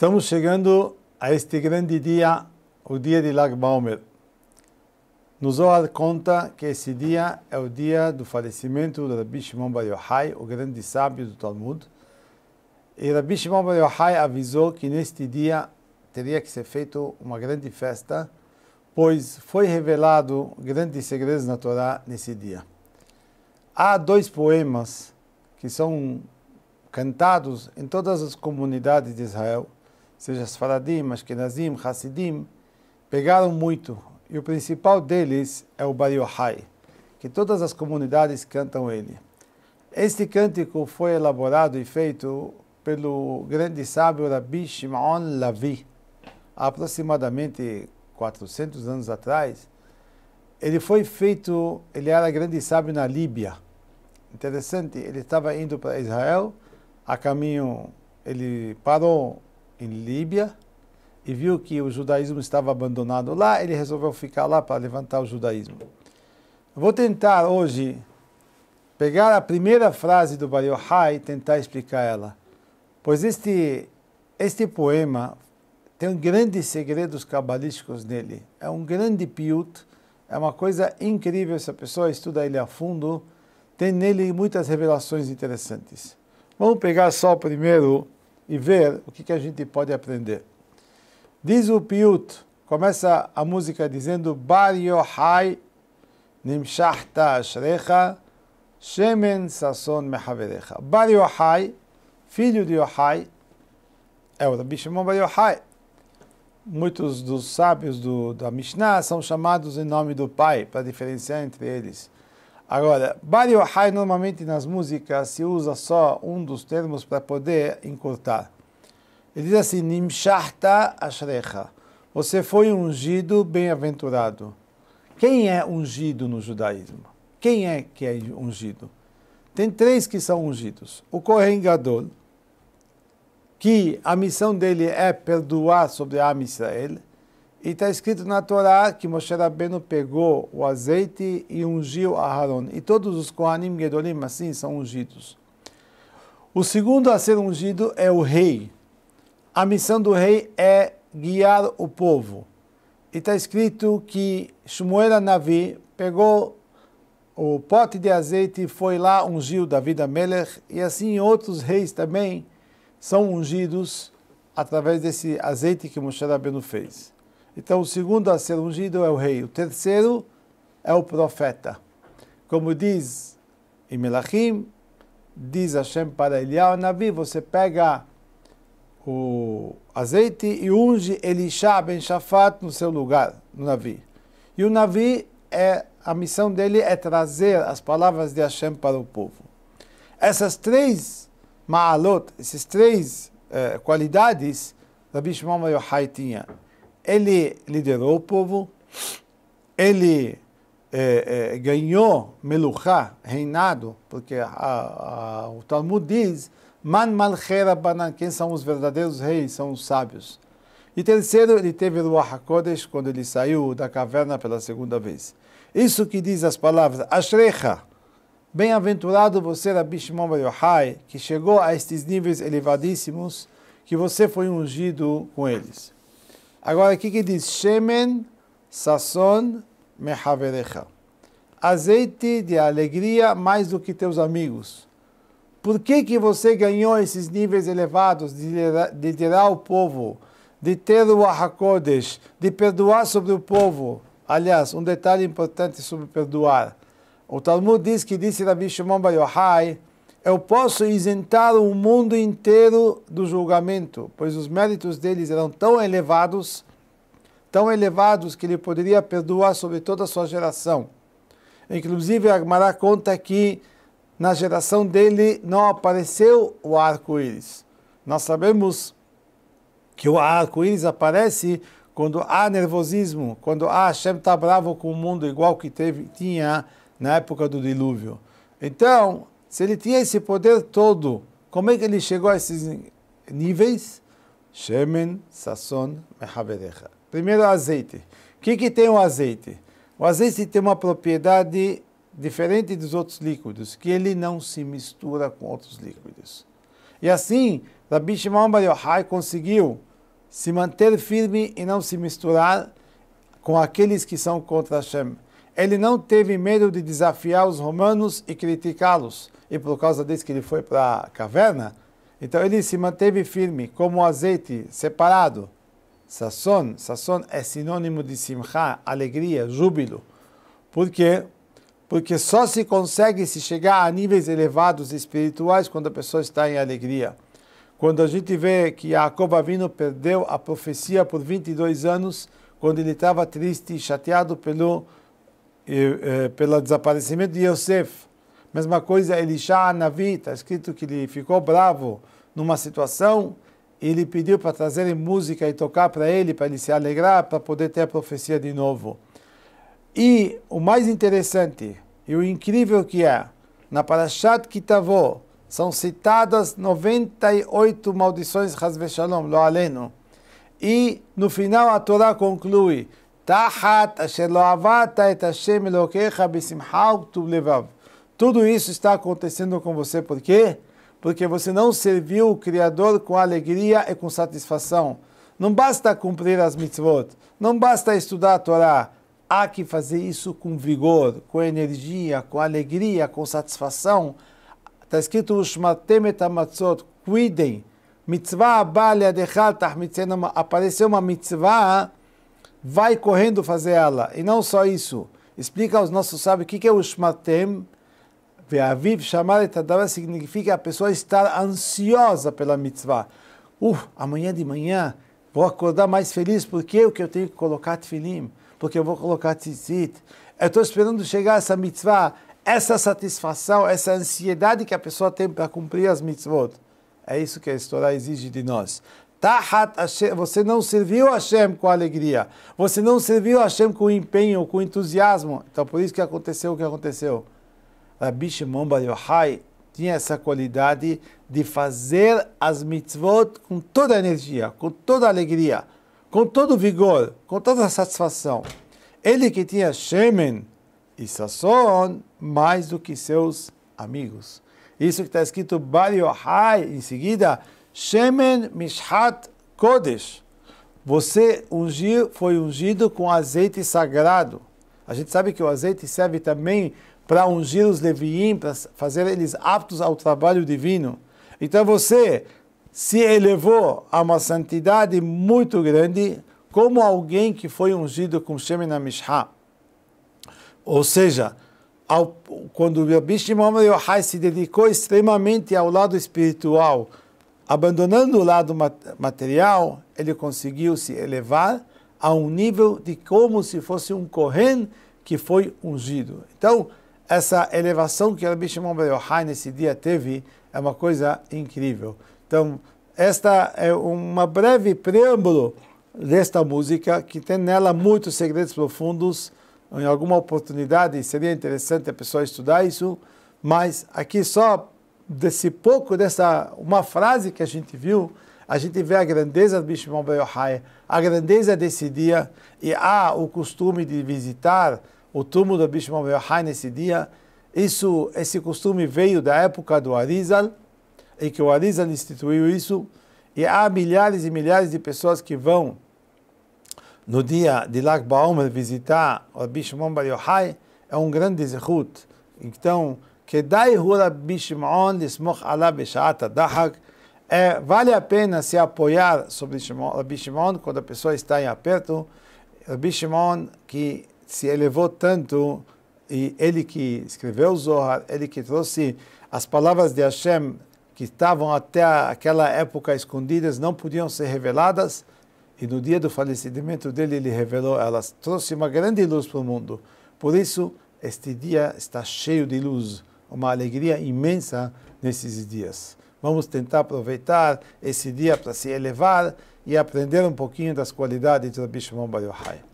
Estamos chegando a este grande dia, o dia de Lag Baomer. Nos conta que esse dia é o dia do falecimento de Rabbi Shimon Bar Yochai, o grande sábio do Talmud. E Rabbi Shimon Bar Yochai avisou que neste dia teria que ser feito uma grande festa, pois foi revelado grandes segredos na Torá nesse dia. Há dois poemas que são cantados em todas as comunidades de Israel, seja Sfaradim, Ashkenazim, Hasidim, pegaram muito. E o principal deles é o Bar que todas as comunidades cantam ele. Este cântico foi elaborado e feito pelo grande sábio Rabbi Shimon Lavi, aproximadamente 400 anos atrás. Ele foi feito, ele era grande sábio na Líbia. Interessante, ele estava indo para Israel, a caminho ele parou em Líbia e viu que o judaísmo estava abandonado lá, ele resolveu ficar lá para levantar o judaísmo. vou tentar hoje pegar a primeira frase do Bar Yochai e tentar explicar ela. Pois este, este poema tem grandes segredos cabalísticos nele. É um grande piut, é uma coisa incrível. Se a pessoa estuda ele a fundo, tem nele muitas revelações interessantes. Vamos pegar só primeiro e ver o que, que a gente pode aprender. Diz o Piut, começa a música dizendo Bar Yohai Nimshahta Ashrecha Shemen Sasson Mehaverecha. Bar Yohai, filho de Yohai, é o Rabi Shimon Bar Yohai. Muitos dos sábios do, da Mishnah são chamados em nome do pai, para diferenciar entre eles. Agora, Bari Ohai normalmente nas músicas se usa só um dos termos para poder encurtar. Ele diz assim, Nimshahta Ashrecha, você foi ungido, bem-aventurado. Quem é ungido no judaísmo? Quem é que é ungido? Tem três que são ungidos. O Kohen Gadol, que a missão dele é perdoar sobre a Israel. E está escrito na Torá que Moshe Rabbeinu pegou o azeite e ungiu Aharon. E todos os Kohanim Gedolim assim são ungidos. O segundo a ser ungido é o rei. A missão do rei é guiar o povo. E está escrito que Shmuel Navi pegou o pote de azeite e foi lá ungiu Davi da Melech E assim outros reis também são ungidos através desse azeite que Moshe Rabbeinu fez. Então, o segundo a ser ungido é o rei, o terceiro é o profeta. Como diz em Melachim, diz Hashem para Eliá, o Navi, você pega o azeite e unge Elisha ben Shafat no seu lugar, no Navi. E o Navi, é, a missão dele é trazer as palavras de Hashem para o povo. Essas três ma'alot, essas três eh, qualidades, Rabi Shimon Yochai tinha ele liderou o povo, ele é, é, ganhou Meluchá, reinado, porque a, a, o Talmud diz, Man Malchera Banan, quem são os verdadeiros reis, são os sábios. E terceiro, ele teve Ruach HaKodesh quando ele saiu da caverna pela segunda vez. Isso que diz as palavras, Ashrecha, bem-aventurado você, Rabi Shimon Bar Yochai, que chegou a estes níveis elevadíssimos, que você foi ungido com eles. Agora, o que, que diz? Shemen sasson mehaverecha. Azeite de alegria mais do que teus amigos. Por que, que você ganhou esses níveis elevados de tirar o povo, de ter o Ahakodesh, de perdoar sobre o povo? Aliás, um detalhe importante sobre perdoar. O Talmud diz que disse Rabbi Shimon Bar Yochai, eu posso isentar o mundo inteiro do julgamento, pois os méritos deles eram tão elevados, tão elevados que ele poderia perdoar sobre toda a sua geração. Inclusive, Agmará conta que na geração dele não apareceu o arco-íris. Nós sabemos que o arco-íris aparece quando há nervosismo, quando ah, Hashem está bravo com o mundo, igual que teve, tinha na época do dilúvio. Então, se ele tinha esse poder todo, como é que ele chegou a esses níveis? Shemen Sasson Mehaberecha. Primeiro, azeite. O que, que tem o azeite? O azeite tem uma propriedade diferente dos outros líquidos, que ele não se mistura com outros líquidos. E assim, Rabbi Shimon Bar Yochai conseguiu se manter firme e não se misturar com aqueles que são contra Hashem ele não teve medo de desafiar os romanos e criticá-los. E por causa disso que ele foi para a caverna, então ele se manteve firme, como o azeite separado. Sasson, sasson é sinônimo de simcha, alegria, júbilo. Por quê? Porque só se consegue se chegar a níveis elevados espirituais quando a pessoa está em alegria. Quando a gente vê que Jacob Avino perdeu a profecia por 22 anos, quando ele estava triste e chateado pelo e, eh, pelo desaparecimento de Yosef. Mesma coisa, Elisha Navi, está escrito que ele ficou bravo numa situação, e ele pediu para trazerem música e tocar para ele, para ele se alegrar, para poder ter a profecia de novo. E o mais interessante, e o incrível que é, na Parashat Kitavó, são citadas 98 maldições Hazve Shalom, Lo Aleno. E no final a Torá conclui, Tahat asher avata et Hashem Elokecha b'simchau levav. Tudo isso está acontecendo com você, por quê? Porque você não serviu o Criador com alegria e com satisfação. Não basta cumprir as mitzvot, não basta estudar a Torá. Há que fazer isso com vigor, com energia, com alegria, com satisfação. Está escrito Ushmatem et amatzot, cuidem. Mitzvah abale adechat, apareceu uma mitzvah vai correndo fazer ela. E não só isso. Explica aos nossos sábios o que é o Shmatem. Ve'aviv chamar etadav significa a pessoa estar ansiosa pela mitzvah. Uf, amanhã de manhã vou acordar mais feliz porque eu que eu tenho que colocar tefilim, porque eu vou colocar tzitzit. Eu estou esperando chegar essa mitzvah, essa satisfação, essa ansiedade que a pessoa tem para cumprir as mitzvot. É isso que a história exige de nós. Tahat você não serviu a Hashem com alegria, você não serviu a Hashem com empenho, com entusiasmo. Então por isso que aconteceu o que aconteceu. Rabbi Shimon Bar Yochai tinha essa qualidade de fazer as mitzvot com toda a energia, com toda a alegria, com todo o vigor, com toda a satisfação. Ele que tinha Shemen e Sasson é mais do que seus amigos. Isso que está escrito Bar Yochai em seguida, Shemen Mishat Kodesh. Você ungiu, foi ungido com azeite sagrado. A gente sabe que o azeite serve também para ungir os leviim, para fazer eles aptos ao trabalho divino. Então você se elevou a uma santidade muito grande, como alguém que foi ungido com Shemen Mishat. Ou seja, ao, quando o Rabi Shimon Yohai se dedicou extremamente ao lado espiritual, Abandonando o lado material, ele conseguiu se elevar a um nível de como se fosse um Kohen que foi ungido. Então, essa elevação que Rabbi Shimon Bar nesse dia teve é uma coisa incrível. Então, esta é uma breve preâmbulo desta música que tem nela muitos segredos profundos. Em alguma oportunidade seria interessante a pessoa estudar isso, mas aqui só desse pouco, dessa uma frase que a gente viu, a gente vê a grandeza do Bishmon Beyohai, a grandeza desse dia, e há o costume de visitar o túmulo do Bishmon Beyohai nesse dia. Isso, esse costume veio da época do Arizal, e que o Arizal instituiu isso, e há milhares e milhares de pessoas que vão no dia de Lag Baomer visitar o Bishmon Bar é um grande zehut. Então, Kedai Hura Bishimon Lismoch Alá Bishata Dahak. É, vale a pena se apoiar sobre Rabi Shimon quando a pessoa está em aperto. Rabi Shimon, que se elevou tanto, e ele que escreveu o Zohar, ele que trouxe as palavras de Hashem que estavam até aquela época escondidas, não podiam ser reveladas, e no dia do falecimento dele ele revelou elas, trouxe uma grande luz para o mundo. Por isso, este dia está cheio de luz uma alegria imensa nesses dias. Vamos tentar aproveitar esse dia para se elevar e aprender um pouquinho das qualidades do bicho Shimon Bar Yochai.